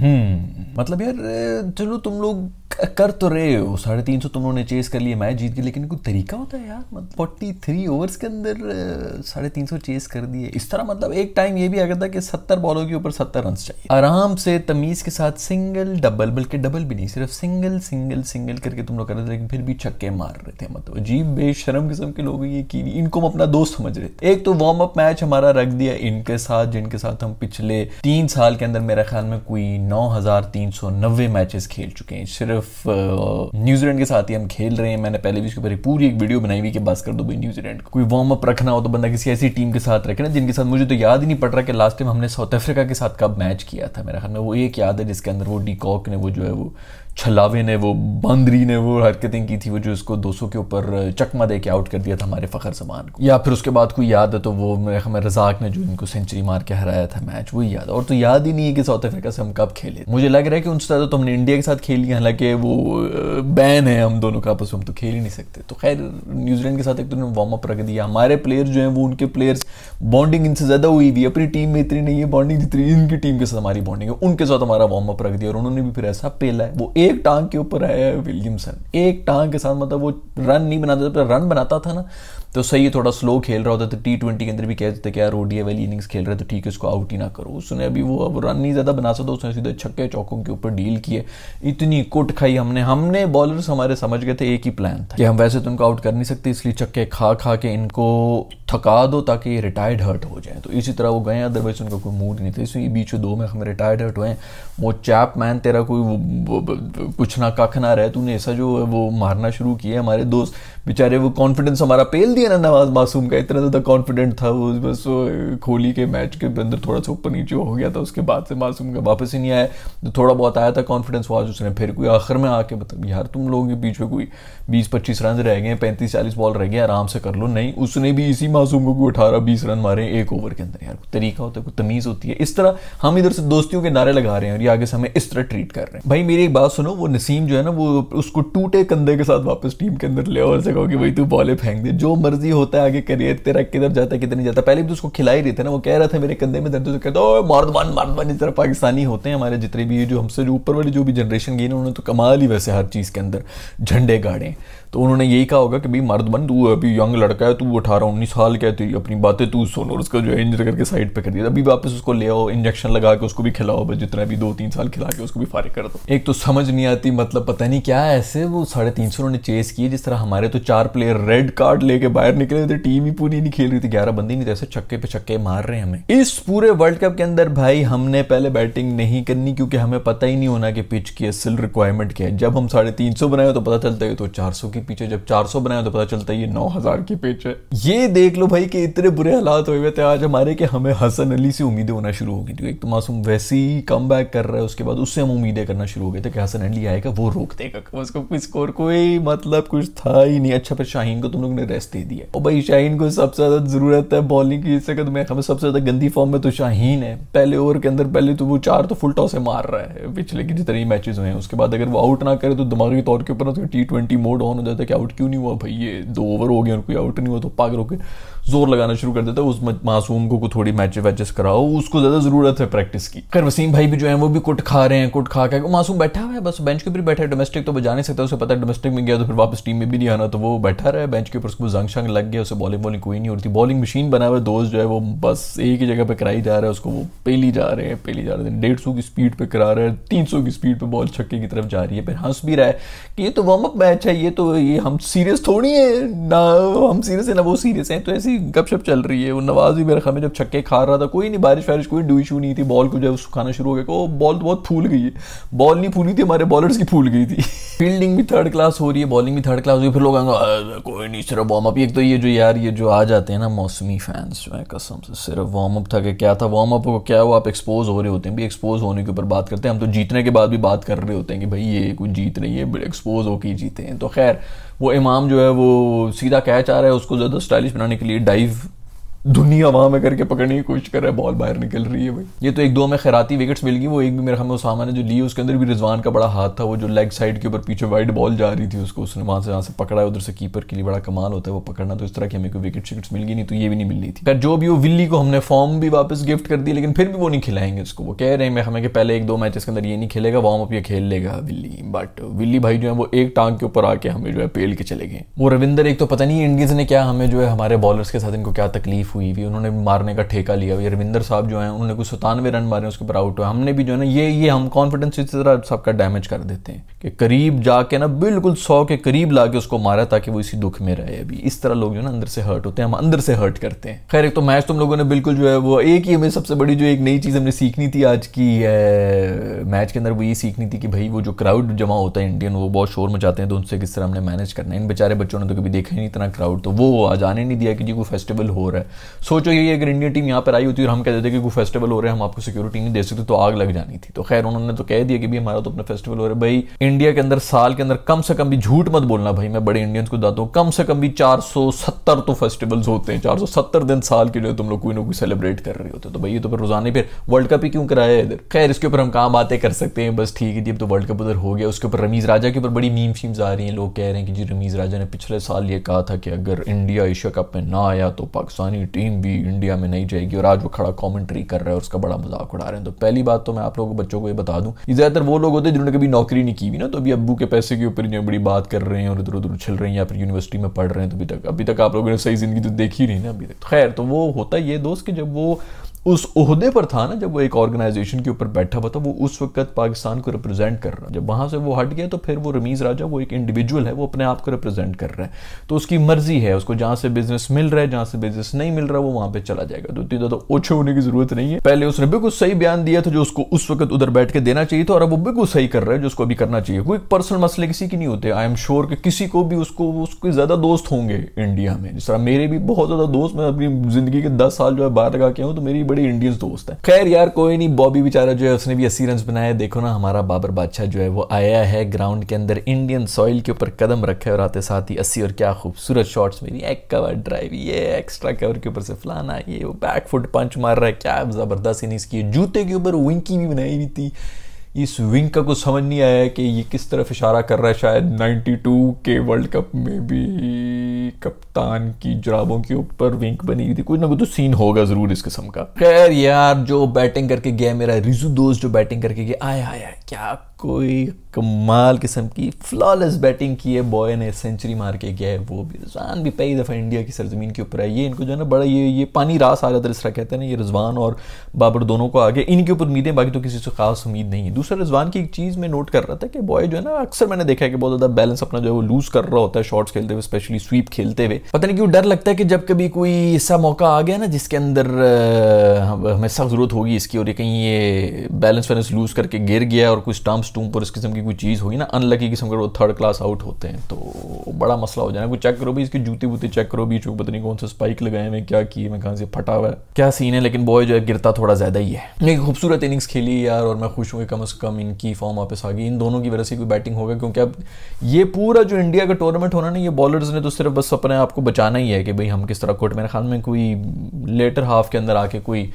हम्म मतलब यार चलो तुम लोग कर तो रहे हो साढ़े तीन सौ तुम उन्होंने चेस कर लिए मैच जीत के लेकिन कोई तरीका होता है यार मतलब फोर्टी थ्री ओवर्स के अंदर साढ़े तीन सौ चेस कर दिए इस तरह मतलब एक टाइम ये भी आ गया था कि सत्तर बॉलों के ऊपर सत्तर रन चाहिए आराम से तमीज़ के साथ सिंगल डबल बल्कि डबल भी नहीं सिर्फ सिंगल सिंगल सिंगल करके तुम लोग कर रहे थे लेकिन फिर भी छक्के मार रहे थे मतलब अजीब बेशरम किस्म के लोग ये की इनको हम अपना दोस्त समझ रहे थे एक तो वार्म अप मैच हमारा रख दिया इनके साथ जिनके साथ हम पिछले तीन साल के अंदर मेरे ख्याल में कोई नौ हजार तीन सौ नब्बे मैचेस खेल चुके हैं सिर्फ सिर्फ न्यूजीलैंड के साथ ही हम खेल रहे हैं मैंने पहले भी इसके ऊपर पूरी एक वीडियो बनाई हुई कि बस कर दो भाई न्यूजीलैंड कोई वार्म अप रखना हो तो बंदा किसी ऐसी टीम के साथ रखे ना जिनके साथ मुझे तो याद ही नहीं पड़ रहा कि लास्ट टाइम हमने साउथ अफ्रीका के साथ कब मैच किया था मेरा ख्याल में वो एक याद है जिसके अंदर वो डी ने वो जो है वो छलावे ने वो बंदरी ने वो हरकतें की थी वो जो इसको 200 के ऊपर चकमा दे के आउट कर दिया था हमारे फ़खर जमान को या फिर उसके बाद कोई याद है तो वो मेरे हमें रजाक ने जो इनको सेंचुरी मार के हराया था मैच वही याद और तो याद ही नहीं है कि साउथ अफ्रीका से हम कब खेले मुझे लग रहा है कि उनसे ज़्यादा तो हमने इंडिया के साथ खेल लिया हालांकि वो बैन है हम दोनों का आपस में हम तो खेल ही नहीं सकते तो खैर न्यूजीलैंड के साथ एक तो उन्होंने वार्म अप रख दिया हमारे प्लेयर जो हैं वो उनके प्लेयर्स बॉन्डिंग इनसे ज़्यादा हुई हुई अपनी टीम में इतनी नहीं है बॉन्डिंग जितनी इनकी टीम के साथ हमारी बॉन्डिंग है उनके साथ हमारा वार्म अप रख दिया और उन्होंने भी फिर ऐसा पेला है वो एक टांग के ऊपर है विलियमसन एक टांग के साथ मतलब वो रन नहीं बनाता था रन बनाता था ना तो सही है थोड़ा स्लो खेल रहा होता तो टी ट्वेंटी के अंदर भी कह देते कि यार ओडिया वाली इनिंग्स खेल रहे तो ठीक है उसको आउट ही ना करो उसने अभी वो अब रन नहीं ज़्यादा बना सकता उसने सीधे छक्के चौकों के ऊपर डील किए इतनी कुट खाई हमने हमने बॉलर्स हमारे समझ गए थे एक ही प्लान था कि हम वैसे तो उनको आउट कर नहीं सकते इसलिए छक्के खा खा के इनको थका दो ताकि ये रिटायर्ड हर्ट हो जाए तो इसी तरह वो गए अदरवाइज उनका कोई मूड नहीं था इसलिए बीच दो में हम रिटायर्ड हर्ट हुए वो चैप मैन तेरा कोई कुछ ना कख ना रहे तूने ऐसा जो वो मारना शुरू किया हमारे दोस्त बेचारे वो कॉन्फिडेंस हमारा पेल दिया नहीं है ना नवाज मासूम का इतना ज़्यादा कॉन्फिडेंट था वो बस खोली के मैच के अंदर थोड़ा सा ऊपर नीचे हो गया था उसके बाद से मासूम का वापस ही नहीं आया तो थोड़ा बहुत आया था कॉन्फिडेंस वाज उसने फिर कोई आखिर में आके मतलब यार तुम लोगों के बीच में कोई बीस पच्चीस रन रह गए पैंतीस चालीस बॉल रह गए आराम से कर लो नहीं उसने भी इसी मासूम को कोई अठारह बीस रन मारे एक ओवर के अंदर यार कोई तरीका होता है कोई तमीज़ होती है इस तरह हम इधर से दोस्तियों के नारे लगा रहे हैं और ये आगे से हमें इस तरह ट्रीट कर रहे हैं भाई मेरी एक बात सुनो वो नसीम जो है ना वो उसको टूटे कंधे के साथ वापस टीम के अंदर ले और से कहो कि भाई तू बॉले फेंक दे जो मर मर्जी होता है आगे करियर तेरा किधर जाता है किधर नहीं जाता पहले भी तो उसको खिला ही रहे थे ना वो कह रहा था मेरे कंधे में दर्द कहते हो मार्दवान मार्दवान इस तरह पाकिस्तानी होते हैं हमारे जितने भी जो हमसे जो ऊपर वाली जो भी जनरेशन गई ना उन्होंने तो कमाल ही वैसे हर चीज़ के अंदर झंडे गाड़े तो उन्होंने यही कहा होगा कि भाई मर्द बन तू अभी यंग लड़का है तू अठारह उन्नीस साल का है तेरी तो अपनी बातें तू और उसका जो है इंजर करके साइड पे कर दिया अभी वापस उसको ले आओ इंजेक्शन लगा के उसको भी खिलाओ बस जितना भी दो तीन साल खिला के उसको भी फारिग कर दो एक तो समझ नहीं आती मतलब पता नहीं क्या ऐसे वो साढ़े तीन सौ उन्होंने चेस किए जिस तरह हमारे तो चार प्लेयर रेड कार्ड लेके बाहर निकले थे टीम ही पूरी नहीं खेल रही थी ग्यारह बंदी नहीं थे छक्के पे छक्के मार रहे हैं हमें इस पूरे वर्ल्ड कप के अंदर भाई हमने पहले बैटिंग नहीं करनी क्योंकि हमें पता ही नहीं होना कि पिच की असल रिक्वायरमेंट क्या है जब हम साढ़े तीन सौ बनाए तो पता चलता है तो चार सौ की पीछे जब 400 बनाया तो पता चलता है ये 9000 के पीछे ये देख लो भाई कि इतने बुरे हालात हुए थे आज हमारे कि हमें हसन अली से उम्मीदें होना शुरू हो गई थी एक तो मासूम वैसे ही कम बैक कर रहा है उसके बाद उससे हम उम्मीदें करना शुरू हो गए थे कि हसन अली आएगा वो रोक देगा उसको स्कोर कोई मतलब कुछ था ही नहीं अच्छा फिर शाहीन को तुम लोग ने रेस्ट दे दिया और भाई शाहीन को सबसे ज्यादा जरूरत है बॉलिंग की इससे मैं हमें सबसे ज्यादा गंदी फॉर्म में तो शाहीन है पहले ओवर के अंदर पहले तो वो चार तो फुल टॉस मार रहा है पिछले की जितने मैचेस हुए हैं उसके बाद अगर वो आउट ना करे तो दिमागी तौर के ऊपर ना टी ट्वेंटी मोड ऑन हो जाए देता है कि आउट क्यों नहीं हुआ भाई ये दो ओवर हो गए और कोई आउट नहीं हुआ तो पागल होकर जोर लगाना शुरू कर देता है उस मासूम को, को थोड़ी मैच वैचेस कराओ उसको ज़्यादा ज़रूरत है प्रैक्टिस की अगर वसीम भाई भी जो है वो भी कुट खा रहे हैं कुट खा के मासूम बैठा हुआ है बस बेंच के ऊपर बैठा है डोमेस्टिक तो बजा नहीं सकता उसे पता है डोमेस्टिक में गया तो फिर वापस टीम में भी नहीं आना तो वो बैठा रहा है बेंच के ऊपर उसको जंग शंग लग गया उसे बॉलिंग बॉलिंग कोई नहीं होती बॉलिंग मशीन बना हुआ दोस्त जो है वो बस एक ही जगह पर कराई जा रहा है उसको वो पेली जा रहे हैं पेली जा रहे हैं डेढ़ की स्पीड पर करा रहे हैं तीन की स्पीड पर बॉल छक्के की तरफ जा रही है फिर हंस भी रहा है कि ये तो वार्म अप मैच है ये तो ये हम सीरियस थोड़ी हैं ना हम सीरियस हैं ना वो सीरियस हैं तो ऐसी गपशप चल रही है वो नवाज भी मेरे ख्याल में जब छक्के खा रहा था कोई नहीं बारिश वारिश कोई डू इशू नहीं थी बॉल को जब सुखाना शुरू हो गया को बॉल तो बहुत फूल गई है बॉल नहीं फूली थी हमारे बॉलर्स की फूल गई थी फील्डिंग भी थर्ड क्लास हो रही है बॉलिंग भी थर्ड क्लास हो रही है फिर लोग कोई नहीं सिर्फ वार्म अप एक तो ये जो यार ये जो आ जाते हैं ना मौसमी फैंस जो है कसम से सिर्फ वार्म अप था कि क्या था वार्म अप क्या वो आप एक्सपोज हो रहे होते हैं भी एक्सपोज होने के ऊपर बात करते हैं हम तो जीतने के बाद भी बात कर रहे होते हैं कि भाई ये कुछ जीत रही है एक्सपोज होकर जीते हैं तो खैर वो इमाम जो है वो सीधा कैच आ रहा है उसको ज़्यादा स्टाइलिश बनाने के लिए डाइव दुनिया वहां में करके पकड़ने की कोशिश कर रहा है बॉल बाहर निकल रही है भाई ये तो एक दो में खैराती विकेट्स मिल गई वो एक भी मेरे ख्याल सामान है जो ली उसके अंदर भी रिजवान का बड़ा हाथ था वो जो लेग साइड के ऊपर पीछे वाइड बॉल जा रही थी उसको उसने वहां से यहाँ से पकड़ा है उधर से कीपर के लिए बड़ा कमाल होता है वो पकड़ना तो इस तरह की हमें कोई विकेट शिकेट्स मिल गई नहीं तो ये भी नहीं मिल रही थी जो भी वो विल्ली को हमने फॉर्म भी वापस गिफ्ट कर दी लेकिन फिर भी वो नहीं खिलाएंगे उसको वो कह रहे हैं हमें कि पहले एक दो मैच के अंदर ये नहीं खेलेगा वार्म अप ये खेल लेगा विल्ली बट विल्ली भाई जो है वो एक टांग के ऊपर आके हमें जो है पेल के चले गए वो रविंदर एक तो पता नहीं इंडियंस ने क्या हमें जो है हमारे बॉलर्स के साथ इनको क्या तकलीफ हुई भी उन्होंने मारने का ठेका लिया भी रविंदर साहब जो है उन्होंने कुछ सतानवे रन मारे उसके ऊपर आउट हुआ हमने भी जो है ना ये ये हम कॉन्फिडेंस इस तरह सबका डैमेज कर देते हैं कि करीब जाके ना बिल्कुल सौ के करीब ला के उसको मारा ताकि वो इसी दुख में रहे अभी इस तरह लोग जो है ना अंदर से हर्ट होते हैं हम अंदर से हर्ट करते हैं खैर एक तो मैच तुम लोगों ने बिल्कुल जो है वो एक ही हमें सबसे बड़ी जो एक नई चीज़ हमने सीखनी थी आज की मैच के अंदर वो ये सीखनी थी कि भाई वो जो क्राउड जमा होता है इंडियन वो बहुत शोर मचाते हैं तो उनसे किस तरह हमने मैनेज करना है इन बेचारे बच्चों ने तो कभी देखा ही नहीं इतना क्राउड तो वो आज आने नहीं दिया कि जी कोई फेस्टिवल हो रहा है सोचो ये अगर इंडियन टीम यहाँ पर आई होती और हम कह देते कि कोई फेस्टिवल हो रहे हैं हम आपको सिक्योरिटी नहीं दे सकते तो आग लग जानी थी तो खैर उन्होंने तो कह दिया कि भाई हमारा तो अपना फेस्टिवल हो रहा है भाई इंडिया के अंदर साल के अंदर कम से कम भी झूठ मत बोलना भाई मैं बड़े इंडियंस को दाता हूँ कम से कम भी चार तो फेस्टिवल्स होते हैं चार दिन साल के लिए तुम लोग कोई ना कोई सेलिब्रेट कर रहे होते तो भाई ये तो फिर रोजाना फिर वर्ल्ड कप ही क्यों कराया इधर खैर इसके ऊपर हम कहाँ बातें कर सकते हैं बस ठीक है जी अब तो वर्ल्ड कप उधर हो गया उसके ऊपर रमीज राजा के ऊपर बड़ी मीम शीम्स आ रही हैं लोग कह रहे हैं कि जी रमीज राजा ने पिछले साल ये कहा था कि अगर इंडिया एशिया कप में ना आया तो पाकिस्तानी टीम भी इंडिया में नहीं जाएगी और आज वो खड़ा कॉमेंट्री कर रहा है उसका बड़ा मजाक उड़ा रहे हैं तो पहली बात तो मैं आप लोगों को बच्चों को ये बता दूँ ज्यादातर वो लोग होते हैं जिन्होंने कभी नौकरी नहीं की हुई ना तो अभी अबू के पैसे के ऊपर बड़ी बात कर रहे हैं और इधर उधर उछल रहे हैं या फिर यूनिवर्सिटी में पढ़ रहे हैं तो अभी तक अभी तक आप लोगों ने सही जिंदगी तो देखी नहीं ना अभी तक तो खैर तो वो होता है ये दोस्त कि जब वो उस उहदे पर था ना जब वो एक ऑर्गेनाइजेशन के ऊपर बैठा हुआ था वो उस वक्त पाकिस्तान को रिप्रेजेंट कर रहा है जब वहाँ से वो हट गया तो फिर वो रमीज़ राजा वो एक इंडिविजुअल है वो अपने आप को रिप्रेजेंट कर रहा है तो उसकी मर्जी है उसको जहाँ से बिजनेस मिल रहा है जहाँ से बिजनेस नहीं मिल रहा वो वहाँ पर चला जाएगा तो इतनी ज़्यादा ओछे होने की जरूरत नहीं है पहले उसने बिल्कुल सही बयान दिया था जो उसको उस वक्त उधर बैठ के देना चाहिए था और अब वो बिल्कुल सही कर रहा है जो उसको अभी करना चाहिए कोई पर्सनल मसले किसी की नहीं होते आई एम श्योर कि किसी को भी उसको उसके ज़्यादा दोस्त होंगे इंडिया में जिस तरह मेरे भी बहुत ज़्यादा दोस्त मैं अपनी ज़िंदगी के दस साल जो है बाहर लगा के हूँ तो मेरी बड़े इंडियंस दोस्त है खैर यार कोई नहीं बॉबी बेचारा जो है उसने भी अस्सी रन बनाए देखो ना हमारा बाबर बादशाह जो है वो आया है ग्राउंड के अंदर इंडियन सॉइल के ऊपर कदम रखे और आते साथ ही अस्सी और क्या खूबसूरत शॉट्स मेरी एक कवर ड्राइव ये एक्स्ट्रा कवर के ऊपर से फलाना ये वो बैक फुट पंच मार रहा है क्या जबरदस्त इनिंग्स की जूते के ऊपर विंकी भी बनाई हुई थी इस विंग का कुछ समझ नहीं आया कि ये किस तरफ इशारा कर रहा है शायद 92 के वर्ल्ड कप में भी कप्तान की जराबों के ऊपर विंग बनी हुई थी कुछ ना कुछ तो सीन होगा ज़रूर इस किस्म का खैर यार जो बैटिंग करके गया मेरा रिजू दोस्त जो बैटिंग करके गया आया आया क्या कोई कमाल किस्म की फ्लॉलेस बैटिंग की है बॉय ने सेंचुरी मार के गया है वो भी रिजवान भी पहली दफ़ा इंडिया की सरजमीन के ऊपर आई है इनको जो है ना बड़ा ये ये पानी रास आ जाता है इस कहते हैं ना ये रिजवान और बाबर दोनों को आगे इनके ऊपर उम्मीदें बाकी तो किसी से खास उम्मीद नहीं है दूसरा रिजवान की एक चीज़ मैं नोट कर रहा था कि बॉय जो है ना अक्सर मैंने देखा है कि बहुत ज़्यादा बैलेंस अपना जो है वो लूज़ कर रहा होता है शॉट्स खेलते हुए स्पेशली स्वीप खेलते हुए पता नहीं क्यों डर लगता है कि जब कभी कोई ऐसा मौका आ गया ना जिसके अंदर हमें सख्त ज़रूरत होगी इसकी और ये कहीं ये बैलेंस वैलेंस लूज़ करके गिर गया और कोई स्टम्प स्टूम्प पर इस किस्म की कोई चीज़ होगी ना अनलकी किस्म के वो थर्ड क्लास आउट होते हैं तो बड़ा मसला हो जाए कोई चेक करो भी इसके जूते वूते चेक करो भी चूक पता नहीं कौन सा स्पाइक लगाए हुए क्या किए मैं कहाँ से फटा हुआ है क्या सीन है लेकिन बॉय जो है गिरता थोड़ा ज़्यादा ही है लेकिन खूबसूरत इनिंग्स खेली यार और मैं खुश हूँ कि कम अज़ कम इनकी फॉर्म वापस आ गई इन दोनों की वजह से कोई बैटिंग होगा क्योंकि अब ये पूरा जो इंडिया का टूर्नामेंट होना ना ये बॉलर्स ने तो सिर्फ बस अपने आपको बचाना ही है कि भाई हम किस तरह कोट मेरे ख्याल में कोई लेटर हाफ के अंदर आके कोई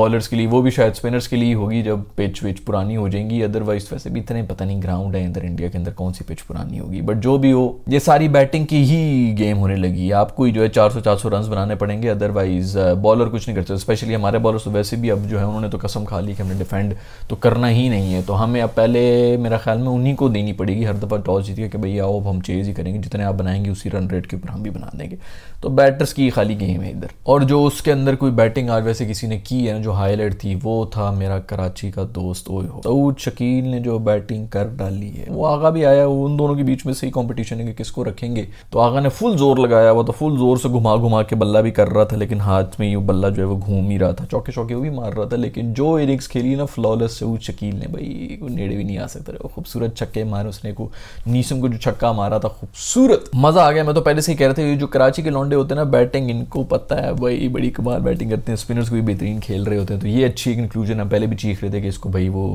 बॉलर्स के लिए वो भी शायद स्पिनर्स के लिए होगी जब पिच विच पुरानी हो जाएंगी अदरवाइज वैसे भी इतने पता नहीं ग्राउंड है इधर इंडिया के अंदर कौन सी पिच पुरानी होगी बट जो भी हो ये सारी बैटिंग की ही गेम होने लगी आपको ही जो है 400 400 रन बनाने पड़ेंगे अदरवाइज बॉलर uh, कुछ नहीं करते स्पेशली हमारे बॉलर तो वैसे भी अब जो है उन्होंने तो कसम खा ली कि हमने डिफेंड तो करना ही नहीं है तो हमें अब पहले मेरा ख्याल में उन्हीं को देनी पड़ेगी हर दफ़ा टॉस जीत के कि भैया आओ हम चेज ही करेंगे जितने आप बनाएंगे उसी रन रेट के ऊपर हम भी बना देंगे तो बैटर्स की खाली गेम है इधर और जो उसके अंदर कोई बैटिंग आज वैसे किसी ने की है ना जो हाईलाइट थी वो था मेरा कराची का दोस्त ओए हो सऊद शकील ने जो बैटिंग कर डाली है वो आगा भी आया वो उन दोनों के बीच में सही कॉम्पिटिशन है कि किसको रखेंगे तो आगा ने फुल जोर लगाया वो तो फुल जोर से घुमा घुमा के बल्ला भी कर रहा था लेकिन हाथ में ही बल्ला जो है वो घूम ही रहा था चौके चौके वो भी मार रहा था लेकिन जो इनिंग्स खेली ना फ्लॉलेस से वो शकील ने भाई वो नेड़े भी नहीं आ सकता वो खूबसूरत छक्के मारे उसने को नीसम को जो छक्का मारा था खूबसूरत मजा आ गया मैं तो पहले से ही कह रहे थे जो कराची के लॉन्डे होते हैं ना बैटिंग इनको पता है भाई बड़ी कमाल बैटिंग करते हैं स्पिनर्स को भी बेहतरीन खेल रहे होते हैं तो ये अच्छी कंक्लूजन है पहले भी चीख रहे थे कि इसको भाई वो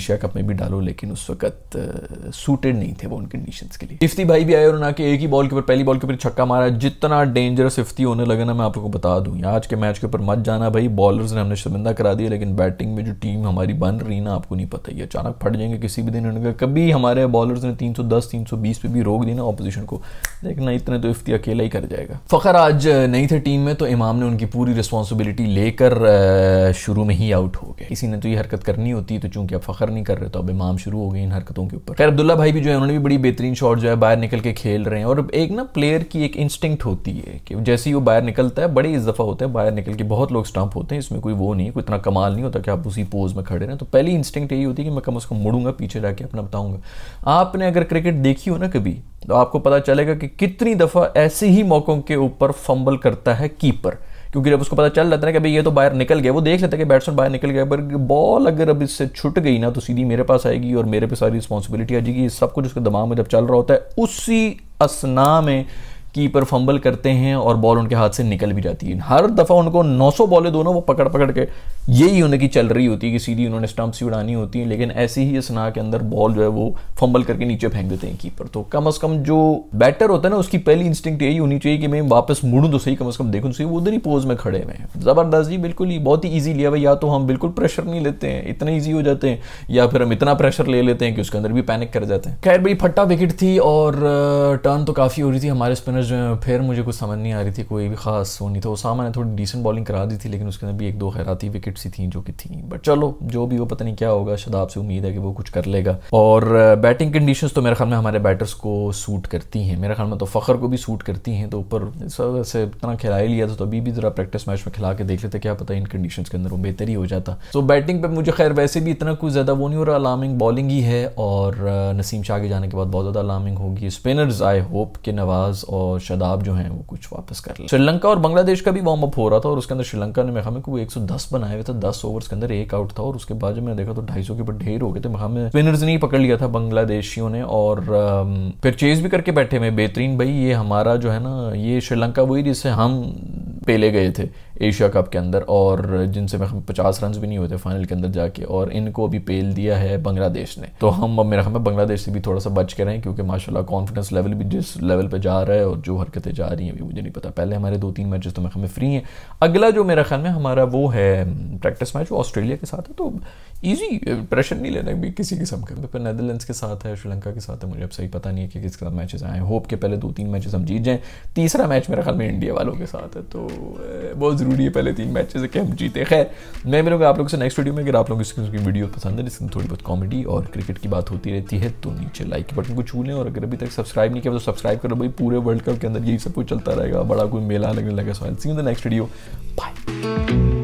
एशिया कप में भी डालो लेकिन लेकिन उस वक्त सूटेड नहीं थे वो उन कंडीशंस के लिए इफ्ती भाई भी आए और उन्होंने आके एक ही बॉल के ऊपर पहली बॉल के ऊपर छक्का मारा जितना डेंजरस इफ्ती होने लगा ना मैं आपको बता दूं आज के मैच के ऊपर मत जाना भाई बॉलर्स ने हमने शर्मिंदा करा दिया लेकिन बैटिंग में जो टीम हमारी बन रही ना आपको नहीं पता ये अचानक फट जाएंगे किसी भी दिन उन्होंने कभी हमारे बॉलर्स ने तीन सौ दस तीन पे भी रोक दी ना ऑपोजिशन को देखना इतने तो इफ्ती अकेला ही कर जाएगा फ़खर आज नहीं थे टीम में तो इमाम ने उनकी पूरी रिस्पॉन्सिबिलिटी लेकर शुरू में ही आउट हो गए किसी ने तो ये हरकत करनी होती तो चूंकि अब फ़खर नहीं कर रहे तो अब इमाम शुरू हो गई इन हरकतों के ऊपर खैर अब्दुल्ला भाई भी जो है उन्होंने भी बड़ी बेहतरीन शॉट जो है बाहर निकल के खेल रहे हैं और एक ना प्लेयर की एक इंस्टिंक्ट होती है कि जैसे ही वो बाहर निकलता है बड़े इजाफा होते हैं बाहर निकल के बहुत लोग स्टंप होते हैं इसमें कोई वो नहीं कोई इतना कमाल नहीं होता कि आप उसी पोज में खड़े रहें तो पहली इंस्टिंक्ट यही होती है कि मैं कम अज़ कम मुड़ूंगा पीछे जाके अपना बताऊँगा आपने अगर क्रिकेट देखी हो ना कभी तो आपको पता चलेगा कि कितनी दफ़ा ऐसे ही मौक़ों के ऊपर फंबल करता है कीपर क्योंकि जब उसको पता चल जाता है कि भाई ये तो बाहर निकल गया वो देख लेता है कि बैट्समैन बाहर निकल गया पर बॉल अगर अब इससे छुट गई ना तो सीधी मेरे पास आएगी और मेरे पे सारी रिस्पॉन्सिबिलिटी आ जाएगी सब कुछ उसके दिमाग में जब चल रहा होता है उसी असना में कीपर फंबल करते हैं और बॉल उनके हाथ से निकल भी जाती है हर दफ़ा उनको 900 बॉलें दोनों वो पकड़ पकड़ के यही उनकी चल रही होती है कि सीधी उन्होंने स्टम्प सी उड़ानी होती है लेकिन ऐसे ही स्ना के अंदर बॉल जो है वो फंबल करके नीचे फेंक देते हैं कीपर तो कम अज़ कम जो बैटर होता है ना उसकी पहली इंस्टिंक्ट यही होनी चाहिए कि मैं वापस मुड़ूँ तो सही कम अज़ कम देखूँ सही उधर ही पोज में खड़े हुए हैं ज़बरदस्त जी बिल्कुल ही बहुत ही ईजी लिया भाई या तो हम बिल्कुल प्रेशर नहीं लेते हैं इतना ईजी हो जाते हैं या फिर हम इतना प्रेशर ले लेते हैं कि उसके अंदर भी पैनिक कर जाते हैं खैर भाई फट्टा विकेट थी और टर्न तो काफ़ी हो रही थी हमारे स्पिनर्स फिर मुझे कुछ समझ नहीं आ रही थी कोई भी खास वो नहीं था उसामा ने थोड़ी डिसेंट बॉलिंग करा दी थी लेकिन उसके अंदर भी एक दो खैराती विकेट सी थी जो कि थी बट चलो जो भी वो पता नहीं क्या होगा शदाब से उम्मीद है कि वो कुछ कर लेगा और बैटिंग कंडीशन तो मेरे ख्याल में हमारे बैटर्स को सूट करती हैं मेरे ख्याल में तो फ़खर को भी सूट करती हैं तो ऊपर से इतना खिला ही लिया था तो अभी भी ज़रा प्रैक्टिस मैच में खिला के देख लेते क्या पता इन कंडीशन के अंदर वो बेहतर ही हो जाता तो बैटिंग पर मुझे खैर वैसे भी इतना कुछ ज़्यादा वो नहीं हो रहा अलार्मिंग बॉलिंग ही है और नसीम शाह के जाने के बाद बहुत ज़्यादा अलार्मिंग होगी स्पिनर्स आई होप के नवाज़ और शदाब जो हैं वो कुछ वापस कर लें श्रीलंका और बांग्लादेश का भी वार्म अप हो रहा था और उसके अंदर श्रीलंका ने मेखा में को एक बनाए हुए थे दस ओवर के अंदर एक आउट था और उसके बाद जब मैंने देखा तो ढाई के ऊपर ढेर हो गए थे मेखा में स्पिनर्स ने ही पकड़ लिया था बांग्लादेशियों ने और फिर चेज भी करके बैठे हुए बेहतरीन भाई ये हमारा जो है ना ये श्रीलंका वही जिससे हम पेले गए थे एशिया कप के अंदर और जिनसे मेरे पचास रन भी नहीं हुए थे फाइनल के अंदर जाके और इनको भी पेल दिया है बांग्लादेश ने तो हम अब मेरा ख्याल बांग्लादेश से भी थोड़ा सा बच के रहें क्योंकि माशाल्लाह कॉन्फिडेंस लेवल भी जिस लेवल पे जा रहा है और जो हरकतें जा रही हैं अभी मुझे नहीं पता पहले हमारे दो तीन मैचेस तो मेरे ख्याल फ्री हैं अगला जो मेरा ख्याल में हमारा वो है प्रैक्टिस हम्म, मैच वो ऑस्ट्रेलिया के साथ है तो ईजी प्रेशर नहीं लेना भी किसी किस्म का पर नदरलैंड्स के साथ है श्रीलंका के साथ है मुझे अब सही पता नहीं है कि किस साथ मैचेस आए होप के पहले दो तीन मैचेस हम जीत जाएँ तीसरा मैच मेरा ख्याल में इंडिया वालों के साथ है तो बहुत ज़रूरी है पहले तीन मैचेस के हम जीते खैर मैं मिलूंगा आप लोग से नेक्स्ट वीडियो में अगर आप लोग इसकी वीडियो पसंद है जिसमें थोड़ी बहुत कॉमेडी और क्रिकेट की बात होती रहती है तो नीचे लाइक के बटन को छू लें और अगर अभी तक सब्सक्राइब नहीं किया तो सब्सक्राइब करो भाई पूरे वर्ल्ड कप के अंदर यही सब कुछ चलता रहेगा बड़ा कोई मेला लगने लगा so see in the next video bye